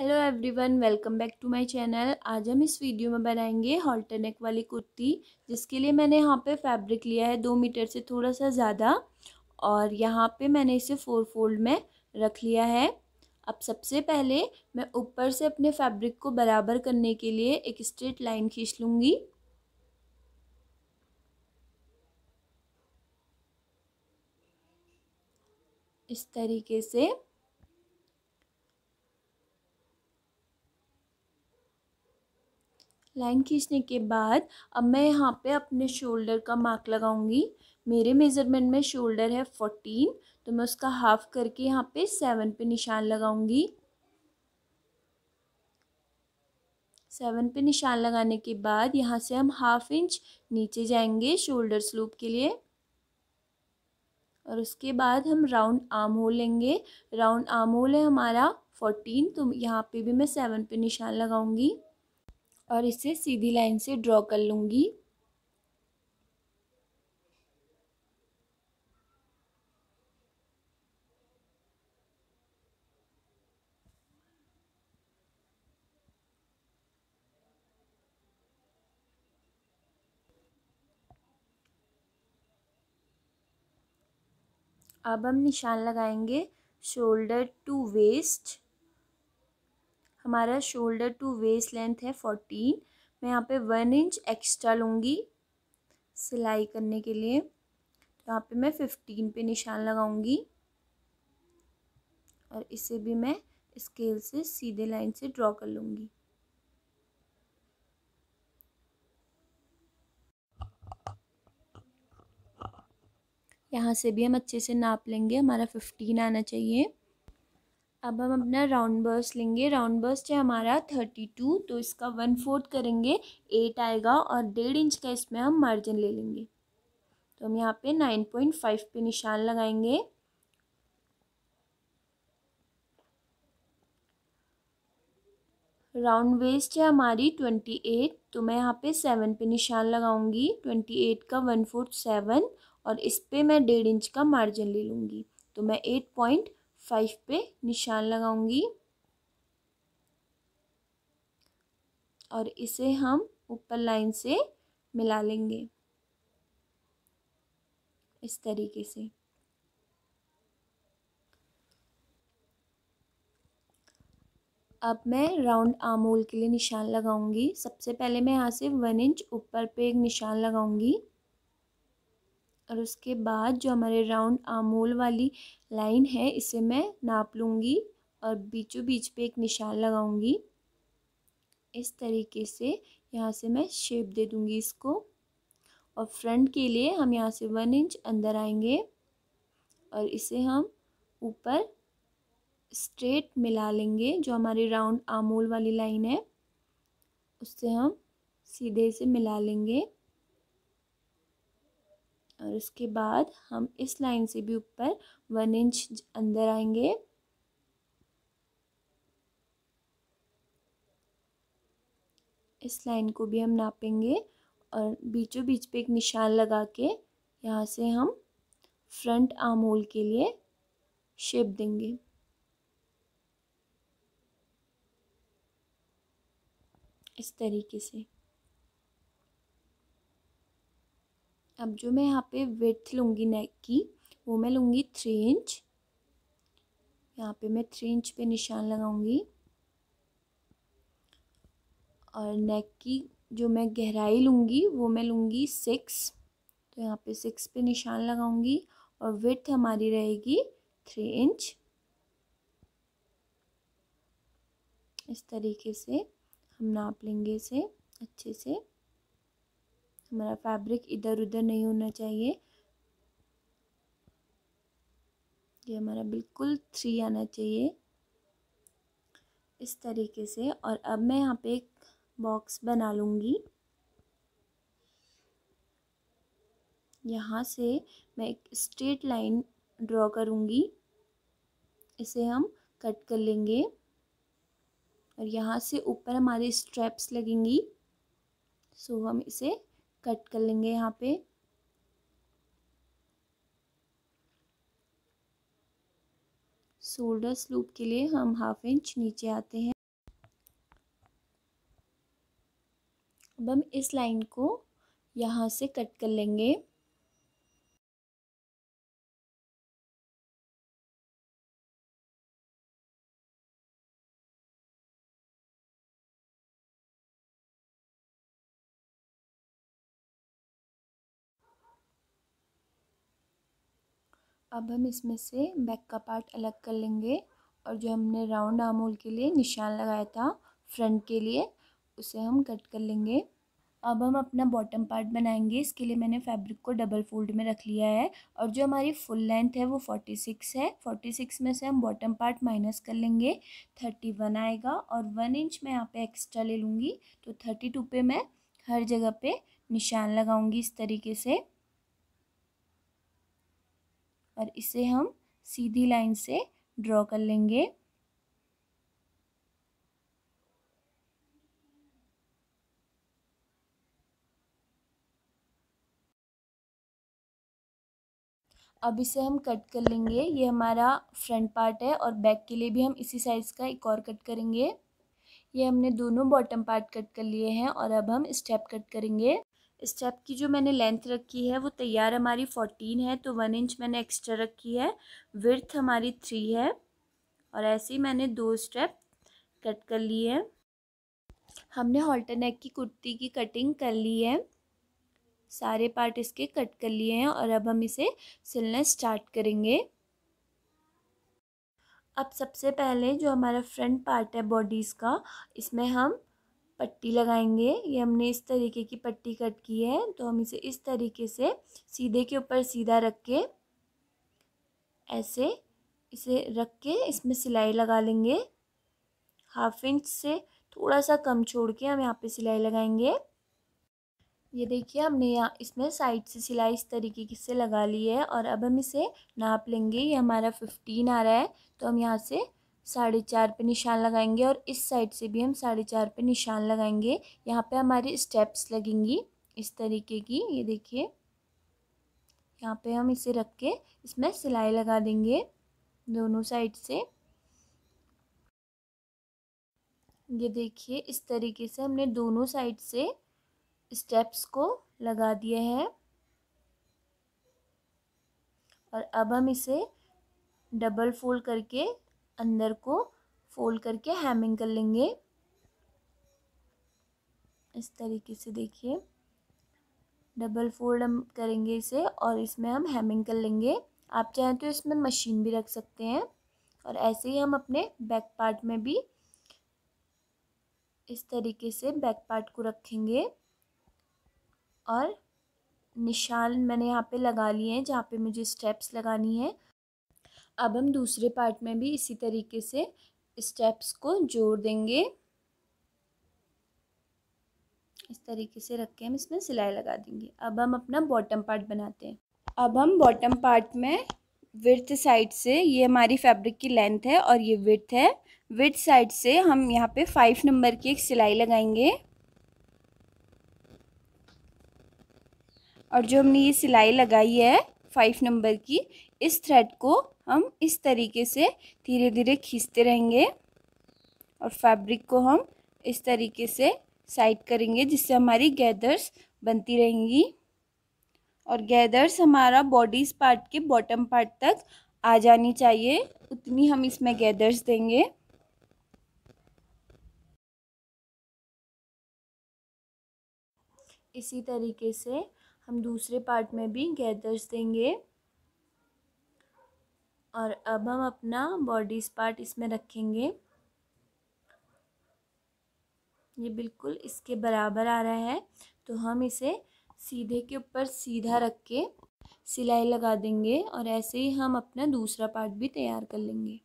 hello everyone welcome back to my channel आज हम इस वीडियो में बनाएंगे हॉल्टर नेक वाली कुर्ती जिसके लिए मैंने यहाँ पे फैब्रिक लिया है दो मीटर से थोड़ा सा ज़्यादा और यहाँ पे मैंने इसे फोर फोल्ड में रख लिया है अब सबसे पहले मैं ऊपर से अपने फैब्रिक को बराबर करने के लिए एक स्ट्रेट लाइन खींच लूँगी इस तरीके से लाइन खींचने के बाद अब मैं यहाँ पे अपने शोल्डर का मार्क लगाऊंगी मेरे मेज़रमेंट में शोल्डर है फोर्टीन तो मैं उसका हाफ करके यहाँ पे सेवन पे निशान लगाऊंगी सेवन पे निशान लगाने के बाद यहाँ से हम हाफ इंच नीचे जाएंगे शोल्डर स्लूप के लिए और उसके बाद हम राउंड आर्म होल लेंगे राउंड आर्म होल है हमारा फोर्टीन तो यहाँ पे भी मैं सेवन पे निशान लगाऊंगी और इसे सीधी लाइन से ड्रॉ कर लूँगी अब हम निशान लगाएंगे शोल्डर टू वेस्ट हमारा शोल्डर टू वेस्ट लेंथ है फोर्टीन मैं यहाँ पे वन इंच एक्स्ट्रा लूँगी सिलाई करने के लिए तो यहाँ पे मैं फिफ्टीन पे निशान लगाऊँगी और इसे भी मैं स्केल से सीधे लाइन से ड्रॉ कर लूँगी यहाँ से भी हम अच्छे से नाप लेंगे हमारा फिफ्टीन आना चाहिए अब हम अपना राउंड बर्स्ट लेंगे राउंड बर्स्ट है हमारा थर्टी टू तो इसका वन फोर्थ करेंगे एट आएगा और डेढ़ इंच का इसमें हम मार्जिन ले लेंगे तो हम यहाँ पे नाइन पॉइंट फाइव पे निशान लगाएंगे राउंड वेस्ट है हमारी ट्वेंटी एट तो मैं यहाँ पे सेवन पे निशान लगाऊंगी ट्वेंटी एट का वन फोर्थ सेवन और इस पर मैं डेढ़ इंच का मार्जिन ले लूँगी तो मैं एट पॉइंट फाइव पे निशान लगाऊंगी और इसे हम ऊपर लाइन से मिला लेंगे इस तरीके से अब मैं राउंड आम होल के लिए निशान लगाऊंगी सबसे पहले मैं यहाँ से वन इंच ऊपर पे एक निशान लगाऊंगी और उसके बाद जो हमारे राउंड आमूल वाली लाइन है इसे मैं नाप लूँगी और बीचों बीच पे एक निशान लगाऊंगी इस तरीके से यहाँ से मैं शेप दे दूँगी इसको और फ्रंट के लिए हम यहाँ से वन इंच अंदर आएंगे और इसे हम ऊपर स्ट्रेट मिला लेंगे जो हमारी राउंड आमूल वाली लाइन है उससे हम सीधे से मिला लेंगे और उसके बाद हम इस लाइन से भी ऊपर वन इंच अंदर आएंगे इस लाइन को भी हम नापेंगे और बीचों बीच पे एक निशान लगा के यहाँ से हम फ्रंट आर्म होल के लिए शेप देंगे इस तरीके से अब जो मैं यहाँ पे विथ लूँगी नेक की वो मैं लूँगी थ्री इंच यहाँ पे मैं थ्री इंच पे निशान लगाऊँगी और नेक की जो मैं गहराई लूँगी वो मैं लूँगी सिक्स तो यहाँ पे सिक्स पे निशान लगाऊँगी और विथ हमारी रहेगी थ्री इंच इस तरीके से हम नाप लेंगे इसे अच्छे से हमारा फैब्रिक इधर उधर नहीं होना चाहिए ये हमारा बिल्कुल थ्री आना चाहिए इस तरीके से और अब मैं यहाँ पे एक बॉक्स बना लूँगी यहाँ से मैं एक स्ट्रेट लाइन ड्रॉ करूँगी इसे हम कट कर लेंगे और यहाँ से ऊपर हमारी स्ट्रैप्स लगेंगी सो हम इसे कट कर लेंगे यहाँ पे शोल्डर स्लूप के लिए हम हाफ इंच नीचे आते हैं अब हम इस लाइन को यहाँ से कट कर लेंगे अब हम इसमें से बैक का पार्ट अलग कर लेंगे और जो हमने राउंड आमूल के लिए निशान लगाया था फ्रंट के लिए उसे हम कट कर लेंगे अब हम अपना बॉटम पार्ट बनाएंगे इसके लिए मैंने फैब्रिक को डबल फोल्ड में रख लिया है और जो हमारी फुल लेंथ है वो फोर्टी सिक्स है फोर्टी सिक्स में से हम बॉटम पार्ट माइनस कर लेंगे थर्टी वन आएगा और वन इंच मैं यहाँ पे एक्स्ट्रा ले लूँगी तो थर्टी टू पे मैं हर जगह पे निशान लगाऊँगी इस तरीके से और इसे हम सीधी लाइन से ड्रॉ कर लेंगे अब इसे हम कट कर लेंगे ये हमारा फ्रंट पार्ट है और बैक के लिए भी हम इसी साइज़ का एक और कट करेंगे ये हमने दोनों बॉटम पार्ट कट कर लिए हैं और अब हम स्टेप कट करेंगे स्टेप की जो मैंने लेंथ रखी है वो तैयार हमारी फोर्टीन है तो वन इंच मैंने एक्स्ट्रा रखी है विर्थ हमारी थ्री है और ऐसे ही मैंने दो स्टेप कट कर ली है हमने हॉल्टर नेक की कुर्ती की कटिंग कर ली है सारे पार्ट इसके कट कर लिए हैं और अब हम इसे सिलना स्टार्ट करेंगे अब सबसे पहले जो हमारा फ्रंट पार्ट है बॉडीज़ का इसमें हम पट्टी लगाएंगे ये हमने इस तरीके की पट्टी कट की है तो हम इसे इस तरीके से सीधे के ऊपर सीधा रख के ऐसे इसे रख के इसमें सिलाई लगा लेंगे हाफ इंच से थोड़ा सा कम छोड़ के हम यहाँ पे सिलाई लगाएंगे ये देखिए हमने यहाँ इसमें साइड से सिलाई इस तरीके से लगा ली है और अब हम इसे नाप लेंगे ये हमारा फिफ्टीन आ रहा है तो हम यहाँ से साढ़े चार पे निशान लगाएंगे और इस साइड से भी हम साढ़े चार पे निशान लगाएंगे यहाँ पे हमारी स्टेप्स लगेंगी इस तरीके की ये देखिए यहाँ पे हम इसे रख के इसमें सिलाई लगा देंगे दोनों साइड से ये देखिए इस तरीके से हमने दोनों साइड से स्टेप्स को लगा दिया है और अब हम इसे डबल फोल्ड करके अंदर को फोल्ड करके हैमिंग कर लेंगे इस तरीके से देखिए डबल फोल्ड हम करेंगे इसे और इसमें हम हैमिंग कर लेंगे आप चाहें तो इसमें मशीन भी रख सकते हैं और ऐसे ही हम अपने बैक पार्ट में भी इस तरीके से बैक पार्ट को रखेंगे और निशान मैंने यहाँ पे लगा लिए हैं जहाँ पे मुझे स्टेप्स लगानी है अब हम दूसरे पार्ट में भी इसी तरीके से स्टेप्स को जोड़ देंगे इस तरीके से रख के हम इसमें सिलाई लगा देंगे अब हम अपना बॉटम पार्ट बनाते हैं अब हम बॉटम पार्ट में विर्थ साइड से ये हमारी फैब्रिक की लेंथ है और ये विर्थ है विर्थ साइड से हम यहाँ पे फाइव नंबर की एक सिलाई लगाएंगे और जो हमने ये सिलाई लगाई है फाइव नंबर की इस थ्रेड को हम इस तरीके से धीरे धीरे खींचते रहेंगे और फैब्रिक को हम इस तरीके से साइड करेंगे जिससे हमारी गैदर्स बनती रहेंगी और गैदर्स हमारा बॉडीज पार्ट के बॉटम पार्ट तक आ जानी चाहिए उतनी हम इसमें गैदर्स देंगे इसी तरीके से हम दूसरे पार्ट में भी गैदर्स देंगे और अब हम अपना बॉडीज पार्ट इसमें रखेंगे ये बिल्कुल इसके बराबर आ रहा है तो हम इसे सीधे के ऊपर सीधा रख के सिलाई लगा देंगे और ऐसे ही हम अपना दूसरा पार्ट भी तैयार कर लेंगे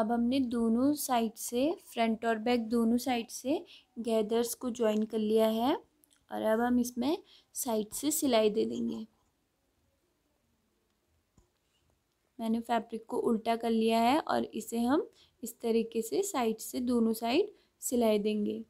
अब हमने दोनों साइड से फ्रंट और बैक दोनों साइड से गैदर्स को ज्वाइन कर लिया है और अब हम इसमें साइड से सिलाई दे देंगे मैंने फैब्रिक को उल्टा कर लिया है और इसे हम इस तरीके से साइड से दोनों साइड सिलाई देंगे